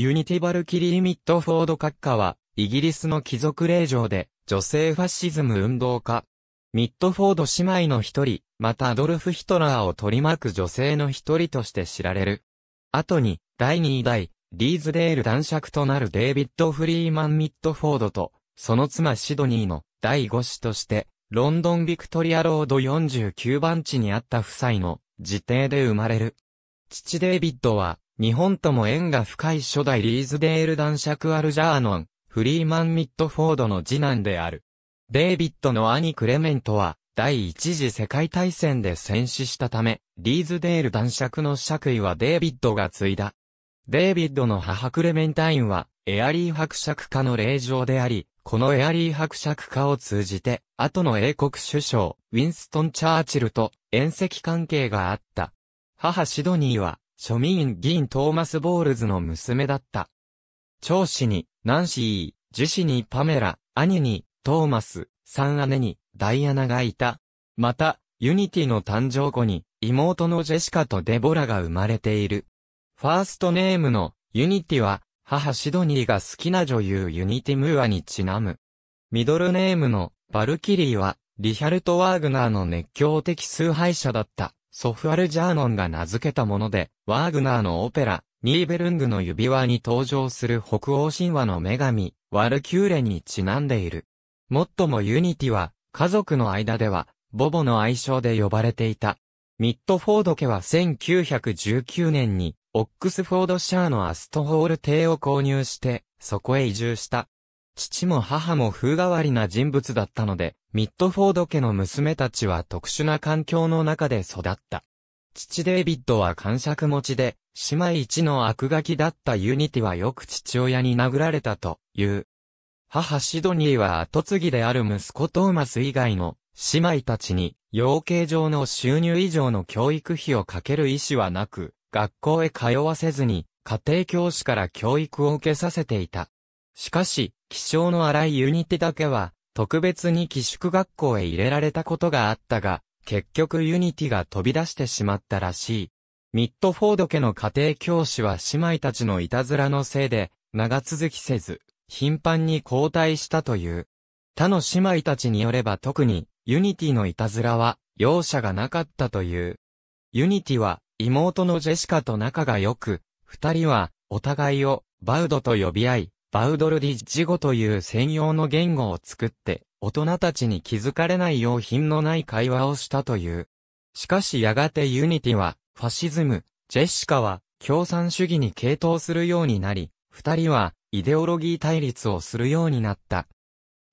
ユニティ・バルキリー・ミッドフォード閣下は、イギリスの貴族令嬢で、女性ファッシズム運動家。ミッドフォード姉妹の一人、またアドルフ・ヒトラーを取り巻く女性の一人として知られる。後に、第二代、リーズデール男爵となるデイビッド・フリーマン・ミッドフォードと、その妻シドニーの第五子として、ロンドン・ビクトリア・ロード49番地にあった夫妻の、自邸で生まれる。父デイビッドは、日本とも縁が深い初代リーズデール男爵アルジャーノン、フリーマン・ミッドフォードの次男である。デイビッドの兄クレメントは、第一次世界大戦で戦死したため、リーズデール男爵の爵位はデイビッドが継いだ。デイビッドの母クレメンタインは、エアリー伯爵家の霊嬢であり、このエアリー伯爵家を通じて、後の英国首相、ウィンストン・チャーチルと、遠戚関係があった。母シドニーは、庶民議員トーマス・ボールズの娘だった。長子に、ナンシー、樹子にパメラ、兄に、トーマス、三姉に、ダイアナがいた。また、ユニティの誕生後に、妹のジェシカとデボラが生まれている。ファーストネームの、ユニティは、母シドニーが好きな女優ユニティ・ムーアにちなむ。ミドルネームの、バルキリーは、リヒャルト・ワーグナーの熱狂的崇拝者だった。ソフアルジャーノンが名付けたもので、ワーグナーのオペラ、ニーベルングの指輪に登場する北欧神話の女神、ワルキューレにちなんでいる。もっともユニティは、家族の間では、ボボの愛称で呼ばれていた。ミッドフォード家は1919年に、オックスフォードシャーのアストホール邸を購入して、そこへ移住した。父も母も風変わりな人物だったので、ミッドフォード家の娘たちは特殊な環境の中で育った。父デイビッドは感触持ちで、姉妹一の悪ガキだったユニティはよく父親に殴られたという。母シドニーは後継ぎである息子トーマス以外の姉妹たちに、養鶏場の収入以上の教育費をかける意思はなく、学校へ通わせずに、家庭教師から教育を受けさせていた。しかし、気象の荒いユニテだけは、特別に寄宿学校へ入れられたことがあったが、結局ユニティが飛び出してしまったらしい。ミッドフォード家の家庭教師は姉妹たちのいたずらのせいで、長続きせず、頻繁に交代したという。他の姉妹たちによれば特に、ユニティのいたずらは、容赦がなかったという。ユニティは、妹のジェシカと仲が良く、二人は、お互いを、バウドと呼び合い、バウドルディッジ語という専用の言語を作って、大人たちに気づかれない用品のない会話をしたという。しかしやがてユニティは、ファシズム、ジェシカは、共産主義に傾倒するようになり、二人は、イデオロギー対立をするようになった。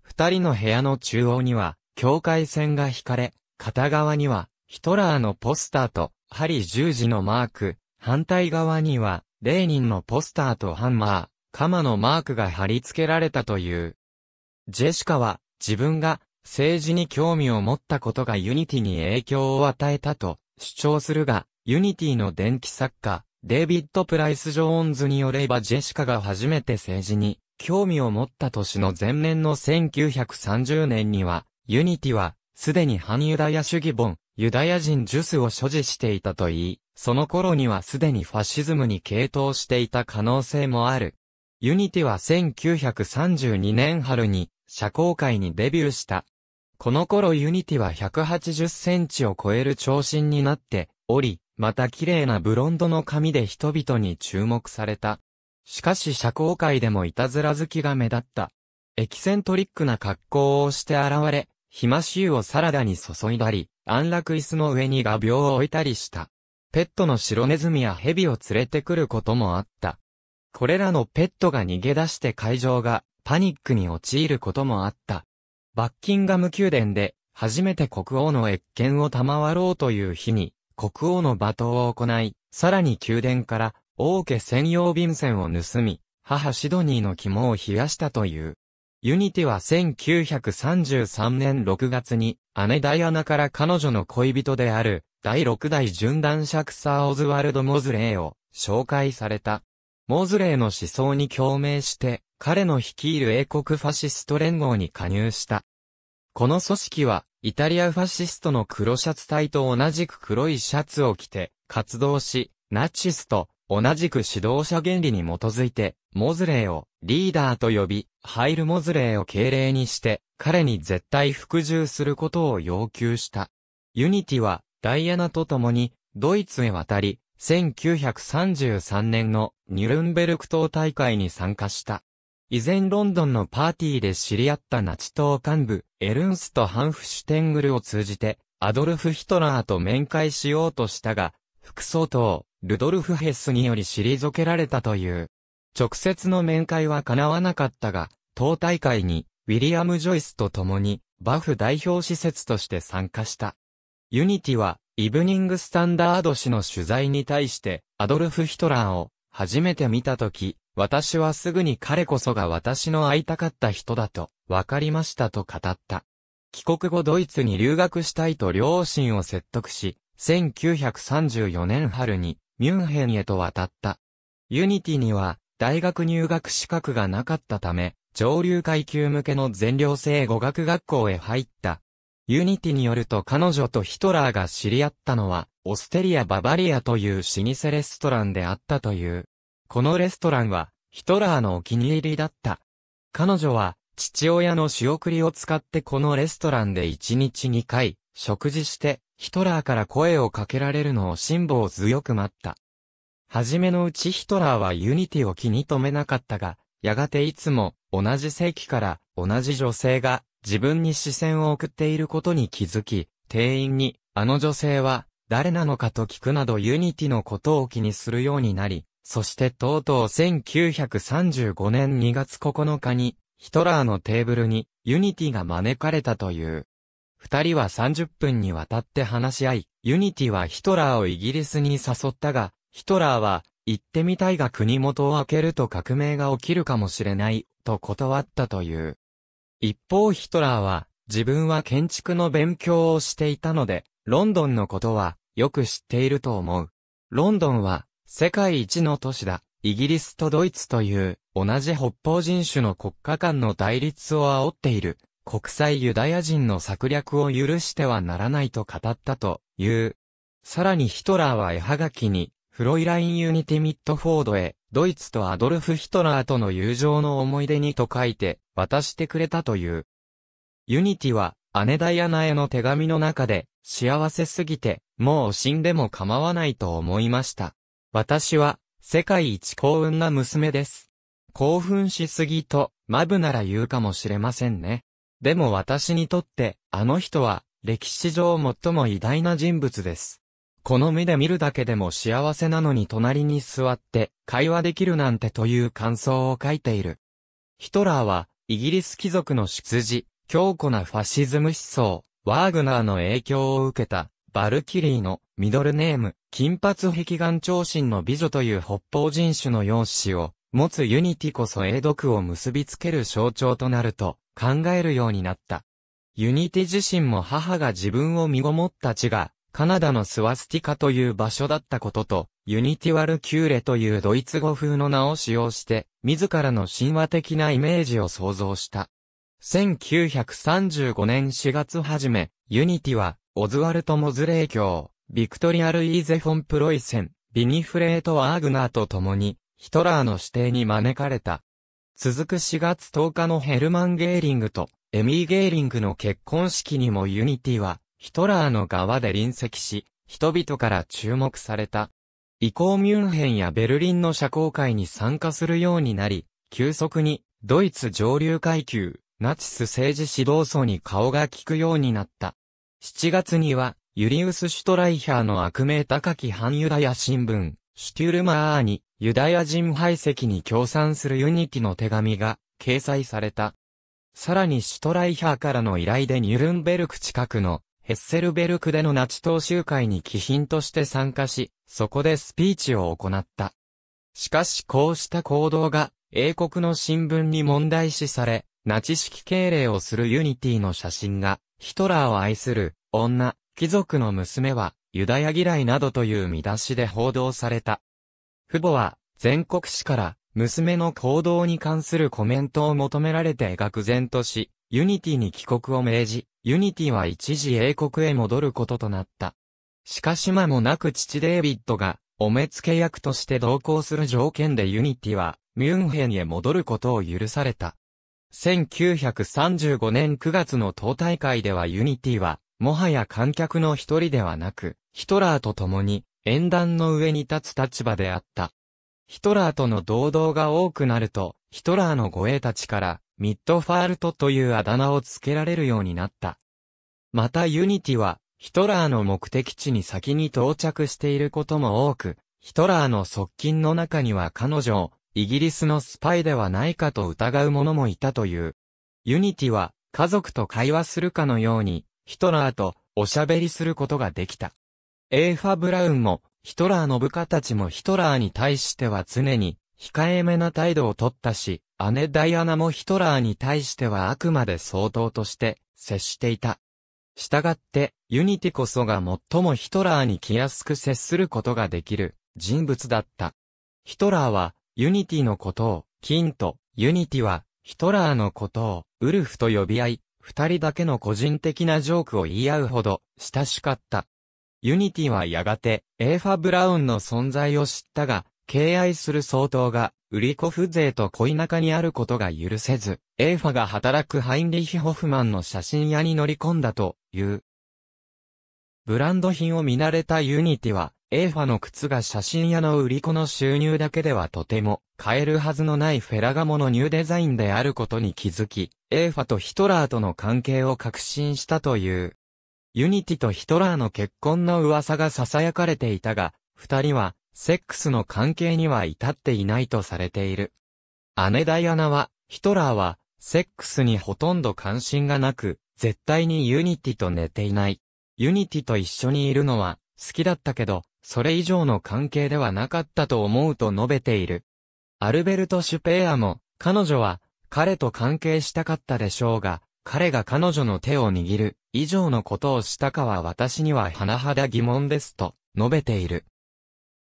二人の部屋の中央には、境界線が引かれ、片側には、ヒトラーのポスターと、針十字のマーク、反対側には、レーニンのポスターとハンマー、鎌のマークが貼り付けられたという。ジェシカは自分が政治に興味を持ったことがユニティに影響を与えたと主張するが、ユニティの電気作家、デイビッド・プライス・ジョーンズによればジェシカが初めて政治に興味を持った年の前年の1930年には、ユニティはすでに反ユダヤ主義本、ユダヤ人ジュスを所持していたといい、その頃にはすでにファシズムに傾倒していた可能性もある。ユニティは1932年春に社交界にデビューした。この頃ユニティは180センチを超える長身になっており、また綺麗なブロンドの髪で人々に注目された。しかし社交界でもいたずら好きが目立った。エキセントリックな格好をして現れ、ひましゆをサラダに注いだり、安楽椅子の上に画鋲を置いたりした。ペットの白ネズミや蛇を連れてくることもあった。これらのペットが逃げ出して会場がパニックに陥ることもあった。バッキンガム宮殿で初めて国王の越見を賜ろうという日に国王の罵倒を行い、さらに宮殿から王家専用便船を盗み、母シドニーの肝を冷やしたという。ユニティは1933年6月に姉ダイアナから彼女の恋人である第6代準男クサー・オズワルド・モズレーを紹介された。モズレーの思想に共鳴して、彼の率いる英国ファシスト連合に加入した。この組織は、イタリアファシストの黒シャツ隊と同じく黒いシャツを着て、活動し、ナチスと同じく指導者原理に基づいて、モズレーをリーダーと呼び、ハイル・モズレーを敬礼にして、彼に絶対服従することを要求した。ユニティは、ダイアナと共に、ドイツへ渡り、1933年のニュルンベルク党大会に参加した。以前ロンドンのパーティーで知り合ったナチ党幹部、エルンスト・ハンフシュテングルを通じて、アドルフ・ヒトラーと面会しようとしたが、副総統、ルドルフ・ヘスにより退けられたという。直接の面会は叶わなかったが、党大会に、ウィリアム・ジョイスと共に、バフ代表施設として参加した。ユニティは、イブニングスタンダード氏の取材に対して、アドルフ・ヒトラーを初めて見たとき、私はすぐに彼こそが私の会いたかった人だと、わかりましたと語った。帰国後ドイツに留学したいと両親を説得し、1934年春にミュンヘンへと渡った。ユニティには大学入学資格がなかったため、上流階級向けの全寮制語学学校へ入ったユニティによると彼女とヒトラーが知り合ったのは、オステリア・ババリアという老舗レストランであったという。このレストランは、ヒトラーのお気に入りだった。彼女は、父親の仕送りを使ってこのレストランで1日2回、食事して、ヒトラーから声をかけられるのを辛抱強く待った。はじめのうちヒトラーはユニティを気に留めなかったが、やがていつも、同じ世紀から、同じ女性が、自分に視線を送っていることに気づき、店員に、あの女性は、誰なのかと聞くなどユニティのことを気にするようになり、そしてとうとう1935年2月9日に、ヒトラーのテーブルに、ユニティが招かれたという。二人は30分にわたって話し合い、ユニティはヒトラーをイギリスに誘ったが、ヒトラーは、行ってみたいが国元を開けると革命が起きるかもしれない、と断ったという。一方ヒトラーは、自分は建築の勉強をしていたので、ロンドンのことは、よく知っていると思う。ロンドンは、世界一の都市だ。イギリスとドイツという、同じ北方人種の国家間の対立を煽っている、国際ユダヤ人の策略を許してはならないと語ったという。さらにヒトラーは絵はがきに、フロイライン・ユニティ・ミットフォードへ、ドイツとアドルフ・ヒトラーとの友情の思い出にと書いて渡してくれたという。ユニティは姉ダイアナへの手紙の中で幸せすぎてもう死んでも構わないと思いました。私は世界一幸運な娘です。興奮しすぎとマブなら言うかもしれませんね。でも私にとってあの人は歴史上最も偉大な人物です。この目で見るだけでも幸せなのに隣に座って会話できるなんてという感想を書いている。ヒトラーは、イギリス貴族の出自、強固なファシズム思想、ワーグナーの影響を受けた、バルキリーのミドルネーム、金髪壁眼長身の美女という北方人種の容姿を持つユニティこそ英読を結びつける象徴となると考えるようになった。ユニティ自身も母が自分を身ごもった地がカナダのスワスティカという場所だったことと、ユニティワルキューレというドイツ語風の名を使用して、自らの神話的なイメージを創造した。1935年4月初め、ユニティは、オズワルト・モズレー教、ビクトリア・ルイーゼ・フォン・プロイセン、ビニフレート・ワーグナーと共に、ヒトラーの指定に招かれた。続く4月10日のヘルマン・ゲーリングと、エミー・ゲーリングの結婚式にもユニティは、ヒトラーの側で隣席し、人々から注目された。コーミュンヘンやベルリンの社交界に参加するようになり、急速にドイツ上流階級、ナチス政治指導層に顔が利くようになった。7月には、ユリウス・シュトライヒャーの悪名高き反ユダヤ新聞、シュテュルマーに、ユダヤ人排斥に協賛するユニティの手紙が掲載された。さらにシュトライヒャーからの依頼でニュルンベルク近くのヘッセルベルクでのナチ党集会に貴賓として参加し、そこでスピーチを行った。しかしこうした行動が、英国の新聞に問題視され、ナチ式敬礼をするユニティの写真が、ヒトラーを愛する、女、貴族の娘は、ユダヤ嫌いなどという見出しで報道された。父母は、全国紙から、娘の行動に関するコメントを求められて愕然とし、ユニティに帰国を命じ、ユニティは一時英国へ戻ることとなった。しかし間もなく父デイビッドが、お目付け役として同行する条件でユニティは、ミュンヘンへ戻ることを許された。1935年9月の党大会ではユニティは、もはや観客の一人ではなく、ヒトラーと共に、演壇の上に立つ立場であった。ヒトラーとの同道が多くなると、ヒトラーの護衛たちから、ミッドファールトというあだ名を付けられるようになった。またユニティは、ヒトラーの目的地に先に到着していることも多く、ヒトラーの側近の中には彼女を、イギリスのスパイではないかと疑う者もいたという。ユニティは、家族と会話するかのように、ヒトラーとおしゃべりすることができた。エーファ・ブラウンも、ヒトラーの部下たちもヒトラーに対しては常に、控えめな態度をとったし、姉ダイアナもヒトラーに対してはあくまで相当として接していた。したがって、ユニティこそが最もヒトラーに来やすく接することができる人物だった。ヒトラーは、ユニティのことを、キンと、ユニティは、ヒトラーのことを、ウルフと呼び合い、二人だけの個人的なジョークを言い合うほど、親しかった。ユニティはやがて、エーファ・ブラウンの存在を知ったが、敬愛する総統が、ウリコフ勢と恋仲にあることが許せず、エーファが働くハインリヒ・ホフマンの写真屋に乗り込んだという。ブランド品を見慣れたユニティは、エーファの靴が写真屋の売り子の収入だけではとても、買えるはずのないフェラガモのニューデザインであることに気づき、エーファとヒトラーとの関係を確信したという。ユニティとヒトラーの結婚の噂が囁かれていたが、二人はセックスの関係には至っていないとされている。姉ダイアナは、ヒトラーは、セックスにほとんど関心がなく、絶対にユニティと寝ていない。ユニティと一緒にいるのは、好きだったけど、それ以上の関係ではなかったと思うと述べている。アルベルト・シュペーアも、彼女は、彼と関係したかったでしょうが、彼が彼女の手を握る、以上のことをしたかは私には甚だ疑問ですと、述べている。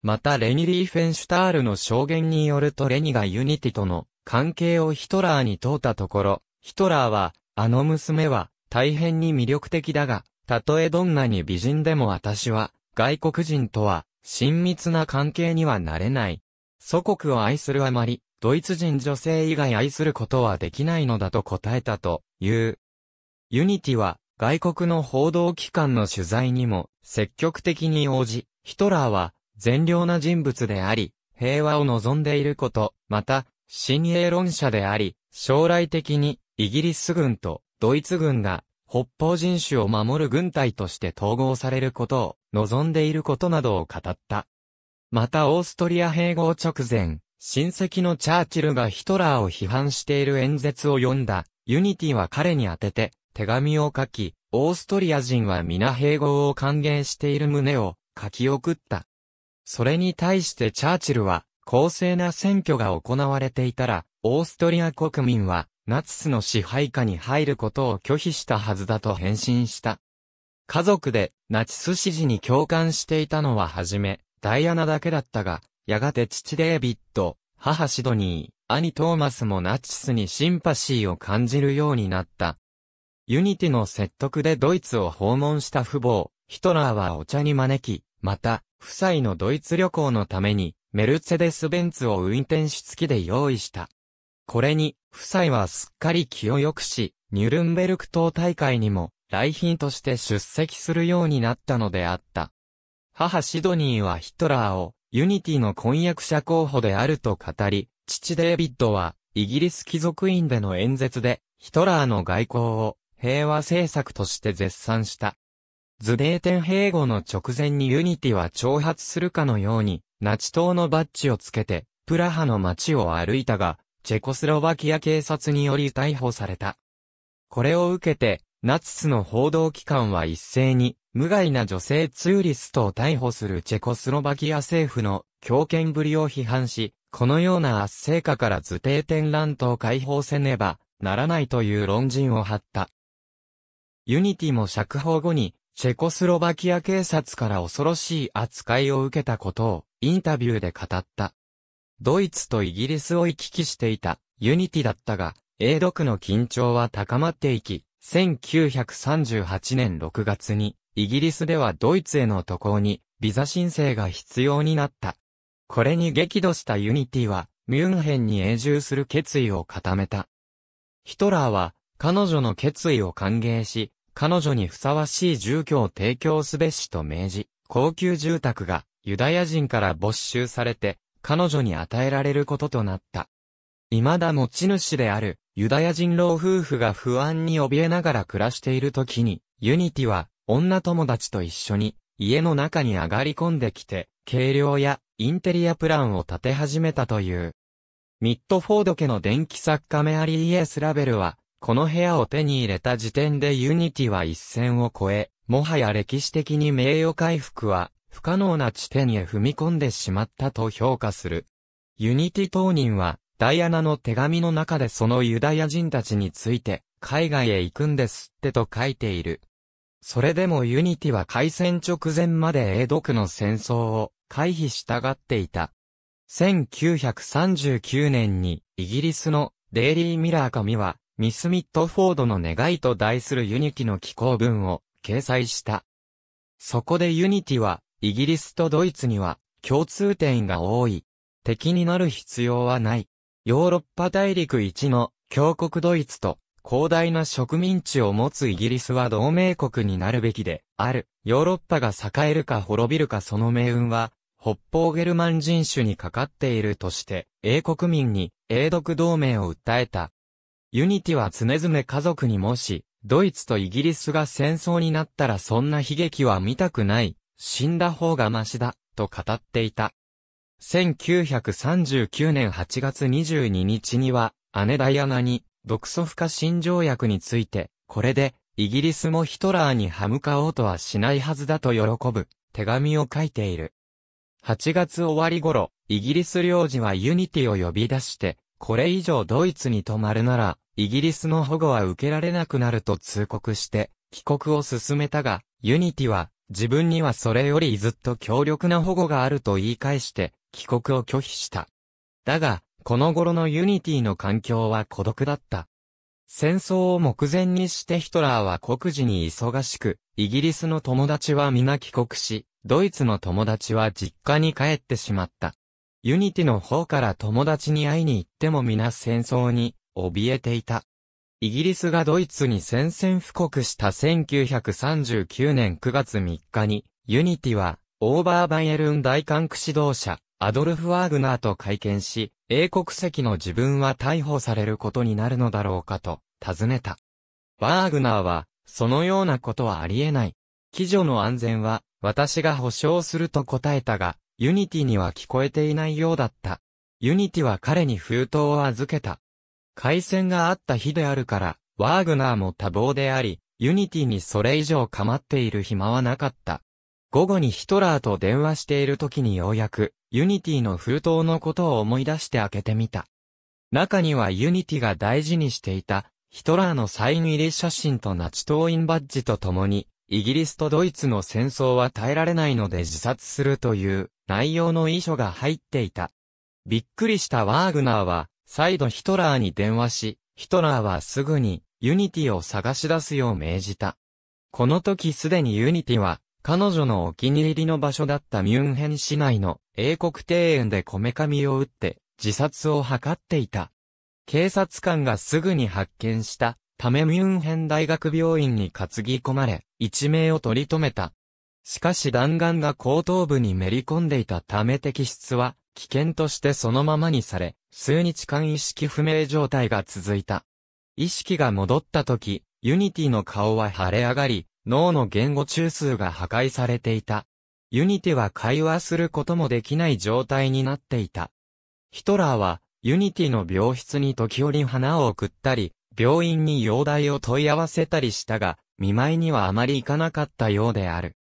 またレニ・リーフェンシュタールの証言によるとレニがユニティとの関係をヒトラーに問うたところ、ヒトラーは、あの娘は大変に魅力的だが、たとえどんなに美人でも私は、外国人とは、親密な関係にはなれない。祖国を愛するあまり、ドイツ人女性以外愛することはできないのだと答えたという。ユニティは、外国の報道機関の取材にも積極的に応じ、ヒトラーは善良な人物であり、平和を望んでいること、また、新衛論者であり、将来的に、イギリス軍とドイツ軍が、北方人種を守る軍隊として統合されることを望んでいることなどを語った。またオーストリア併合直前、親戚のチャーチルがヒトラーを批判している演説を読んだ、ユニティは彼に宛てて手紙を書き、オーストリア人は皆併合を歓迎している旨を書き送った。それに対してチャーチルは、公正な選挙が行われていたら、オーストリア国民は、ナチスの支配下に入ることを拒否したはずだと返信した。家族でナチス支持に共感していたのははじめ、ダイアナだけだったが、やがて父デービッド、母シドニー、兄トーマスもナチスにシンパシーを感じるようになった。ユニティの説得でドイツを訪問した父母、ヒトラーはお茶に招き、また、夫妻のドイツ旅行のために、メルセデス・ベンツを運転手付きで用意した。これに、夫妻はすっかり気を良くし、ニュルンベルク党大会にも、来賓として出席するようになったのであった。母シドニーはヒトラーを、ユニティの婚約者候補であると語り、父デイビッドは、イギリス貴族院での演説で、ヒトラーの外交を、平和政策として絶賛した。ズデーテン併合の直前にユニティは挑発するかのように、ナチ党のバッジをつけて、プラハの街を歩いたが、チェコスロバキア警察により逮捕された。これを受けて、ナチスの報道機関は一斉に、無害な女性ツーリストを逮捕するチェコスロバキア政府の強権ぶりを批判し、このような圧政下から図定点乱闘解放せねばならないという論陣を張った。ユニティも釈放後にチェコスロバキア警察から恐ろしい扱いを受けたことをインタビューで語った。ドイツとイギリスを行き来していたユニティだったが、英独の緊張は高まっていき、1938年6月にイギリスではドイツへの渡航にビザ申請が必要になった。これに激怒したユニティはミュンヘンに永住する決意を固めた。ヒトラーは彼女の決意を歓迎し、彼女にふさわしい住居を提供すべしと命じ、高級住宅がユダヤ人から没収されて、彼女に与えられることとなった。未だ持ち主であるユダヤ人老夫婦が不安に怯えながら暮らしている時に、ユニティは女友達と一緒に家の中に上がり込んできて、軽量やインテリアプランを立て始めたという。ミッドフォード家の電気作家メアリー・イエス・ラベルは、この部屋を手に入れた時点でユニティは一線を越え、もはや歴史的に名誉回復は不可能な地点へ踏み込んでしまったと評価する。ユニティ当人は、ダイアナの手紙の中でそのユダヤ人たちについて、海外へ行くんですってと書いている。それでもユニティは開戦直前まで英独の戦争を回避したがっていた。1939年にイギリスのデイリー・ミラー紙はミス・ミットフォードの願いと題するユニティの寄稿文を掲載した。そこでユニティは、イギリスとドイツには共通点が多い。敵になる必要はない。ヨーロッパ大陸一の強国ドイツと広大な植民地を持つイギリスは同盟国になるべきである。ヨーロッパが栄えるか滅びるかその命運は、北方ゲルマン人種にかかっているとして、英国民に英独同盟を訴えた。ユニティは常々家族にもし、ドイツとイギリスが戦争になったらそんな悲劇は見たくない、死んだ方がマシだ、と語っていた。1939年8月22日には、姉ダイアナに、独ソ不可侵条約について、これで、イギリスもヒトラーに歯向かおうとはしないはずだと喜ぶ、手紙を書いている。8月終わり頃、イギリス領事はユニティを呼び出して、これ以上ドイツに泊まるなら、イギリスの保護は受けられなくなると通告して、帰国を進めたが、ユニティは、自分にはそれよりずっと強力な保護があると言い返して、帰国を拒否した。だが、この頃のユニティの環境は孤独だった。戦争を目前にしてヒトラーは国事に忙しく、イギリスの友達は皆帰国し、ドイツの友達は実家に帰ってしまった。ユニティの方から友達に会いに行っても皆戦争に怯えていた。イギリスがドイツに宣戦布告した1939年9月3日に、ユニティは、オーバーバイエルン大艦区指導者、アドルフ・ワーグナーと会見し、英国籍の自分は逮捕されることになるのだろうかと、尋ねた。ワーグナーは、そのようなことはありえない。騎女の安全は、私が保証すると答えたが、ユニティには聞こえていないようだった。ユニティは彼に封筒を預けた。回線があった日であるから、ワーグナーも多忙であり、ユニティにそれ以上構っている暇はなかった。午後にヒトラーと電話している時にようやく、ユニティの封筒のことを思い出して開けてみた。中にはユニティが大事にしていた、ヒトラーのサイン入り写真とナチ党員バッジと共に、イギリスとドイツの戦争は耐えられないので自殺するという内容の遺書が入っていた。びっくりしたワーグナーは、再度ヒトラーに電話し、ヒトラーはすぐにユニティを探し出すよう命じた。この時すでにユニティは、彼女のお気に入りの場所だったミュンヘン市内の英国庭園でこめかみを打って自殺を図っていた。警察官がすぐに発見したためミュンヘン大学病院に担ぎ込まれ、一命を取り留めた。しかし弾丸が後頭部にめり込んでいたため摘出は危険としてそのままにされ、数日間意識不明状態が続いた。意識が戻った時、ユニティの顔は腫れ上がり、脳の言語中枢が破壊されていた。ユニティは会話することもできない状態になっていた。ヒトラーは、ユニティの病室に時折花を送ったり、病院に容体を問い合わせたりしたが、見舞いにはあまり行かなかったようである。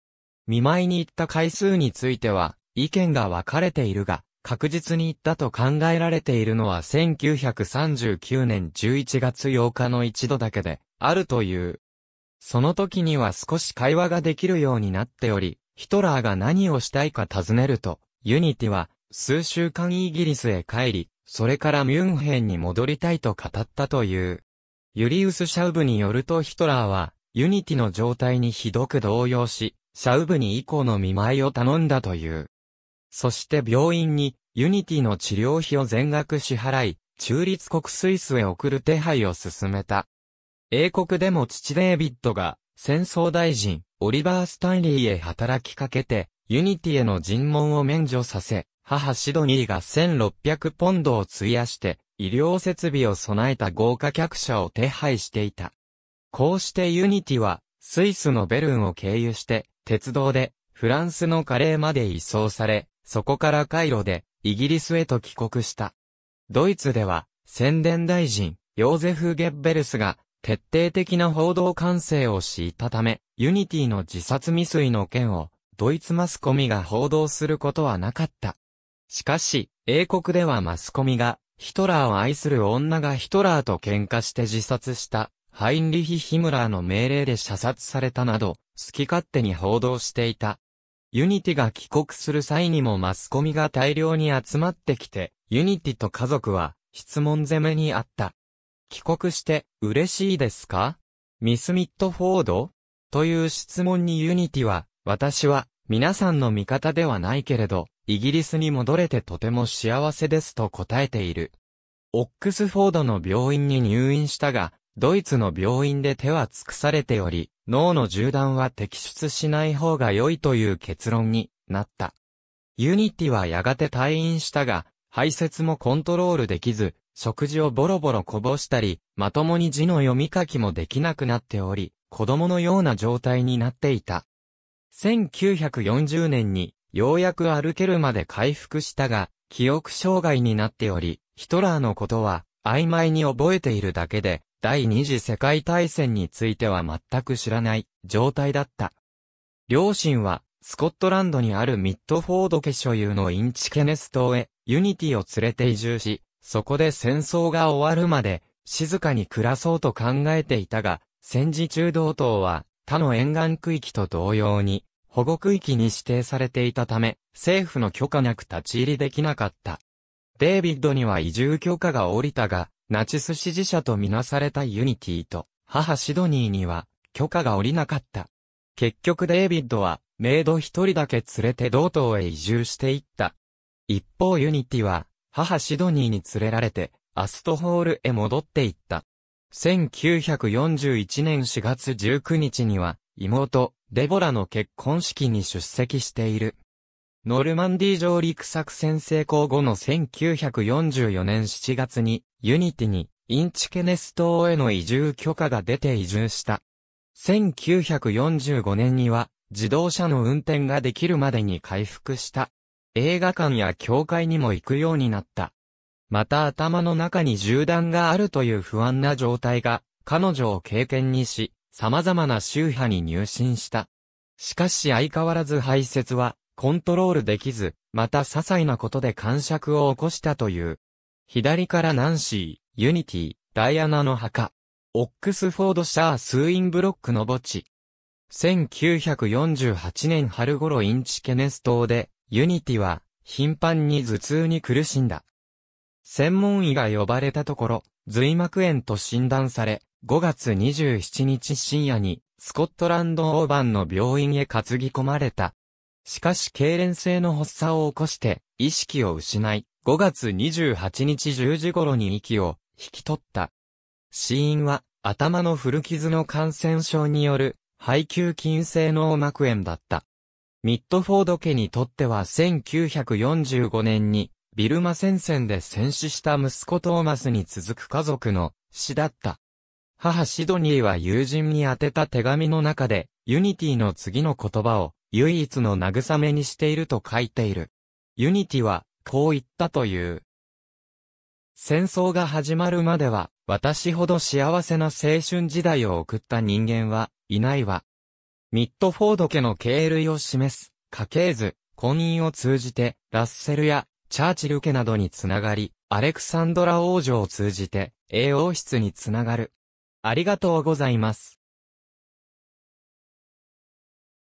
見舞いに行った回数については、意見が分かれているが、確実に行ったと考えられているのは1939年11月8日の一度だけで、あるという。その時には少し会話ができるようになっており、ヒトラーが何をしたいか尋ねると、ユニティは、数週間イギリスへ帰り、それからミュンヘンに戻りたいと語ったという。ユリウス・シャウブによるとヒトラーは、ユニティの状態にひどく動揺し、シャウブに以降の見舞いを頼んだという。そして病院に、ユニティの治療費を全額支払い、中立国スイスへ送る手配を進めた。英国でも父デイビッドが、戦争大臣、オリバー・スタンリーへ働きかけて、ユニティへの尋問を免除させ、母シドニーが1600ポンドを費やして、医療設備を備えた豪華客車を手配していた。こうしてユニティは、スイスのベルンを経由して、鉄道で、フランスのカレーまで移送され、そこからカイロで、イギリスへと帰国した。ドイツでは、宣伝大臣、ヨーゼフ・ゲッベルスが、徹底的な報道管制を敷いたため、ユニティの自殺未遂の件を、ドイツマスコミが報道することはなかった。しかし、英国ではマスコミが、ヒトラーを愛する女がヒトラーと喧嘩して自殺した、ハインリヒ・ヒムラーの命令で射殺されたなど、好き勝手に報道していた。ユニティが帰国する際にもマスコミが大量に集まってきて、ユニティと家族は質問攻めにあった。帰国して嬉しいですかミス・ミットフォードという質問にユニティは、私は皆さんの味方ではないけれど、イギリスに戻れてとても幸せですと答えている。オックスフォードの病院に入院したが、ドイツの病院で手は尽くされており、脳の銃弾は摘出しない方が良いという結論になった。ユニティはやがて退院したが、排泄もコントロールできず、食事をボロボロこぼしたり、まともに字の読み書きもできなくなっており、子供のような状態になっていた。1940年に、ようやく歩けるまで回復したが、記憶障害になっており、ヒトラーのことは、曖昧に覚えているだけで、第二次世界大戦については全く知らない状態だった。両親は、スコットランドにあるミッドフォード家所有のインチケネス島へ、ユニティを連れて移住し、そこで戦争が終わるまで、静かに暮らそうと考えていたが、戦時中道島は、他の沿岸区域と同様に、保護区域に指定されていたため、政府の許可なく立ち入りできなかった。デイビッドには移住許可が下りたが、ナチス支持者とみなされたユニティと、母シドニーには、許可が下りなかった。結局デイビッドは、メイド一人だけ連れて同東へ移住していった。一方ユニティは、母シドニーに連れられて、アストホールへ戻っていった。1941年4月19日には、妹、デボラの結婚式に出席している。ノルマンディ上陸作戦成功後の1944年7月に、ユニティに、インチケネス島への移住許可が出て移住した。1945年には、自動車の運転ができるまでに回復した。映画館や教会にも行くようになった。また頭の中に銃弾があるという不安な状態が、彼女を経験にし、様々な宗派に入信した。しかし相変わらず排泄は、コントロールできず、また些細なことで感触を起こしたという。左からナンシー、ユニティ、ダイアナの墓。オックスフォードシャースーインブロックの墓地。1948年春頃インチケネス島で、ユニティは、頻繁に頭痛に苦しんだ。専門医が呼ばれたところ、髄膜炎と診断され、5月27日深夜に、スコットランドオーバンの病院へ担ぎ込まれた。しかし痙攣性の発作を起こして、意識を失い、5月28日10時頃に息を引き取った。死因は、頭の古傷の感染症による、肺球菌性脳膜炎だった。ミッドフォード家にとっては1945年に、ビルマ戦線で戦死した息子トーマスに続く家族の死だった。母シドニーは友人に宛てた手紙の中で、ユニティの次の言葉を唯一の慰めにしていると書いている。ユニティは、こう言ったという。戦争が始まるまでは、私ほど幸せな青春時代を送った人間は、いないわ。ミッドフォード家の経類を示す、家系図、婚姻を通じて、ラッセルや、チャーチル家などにつながり、アレクサンドラ王女を通じて、栄王室につながる。ありがとうございます。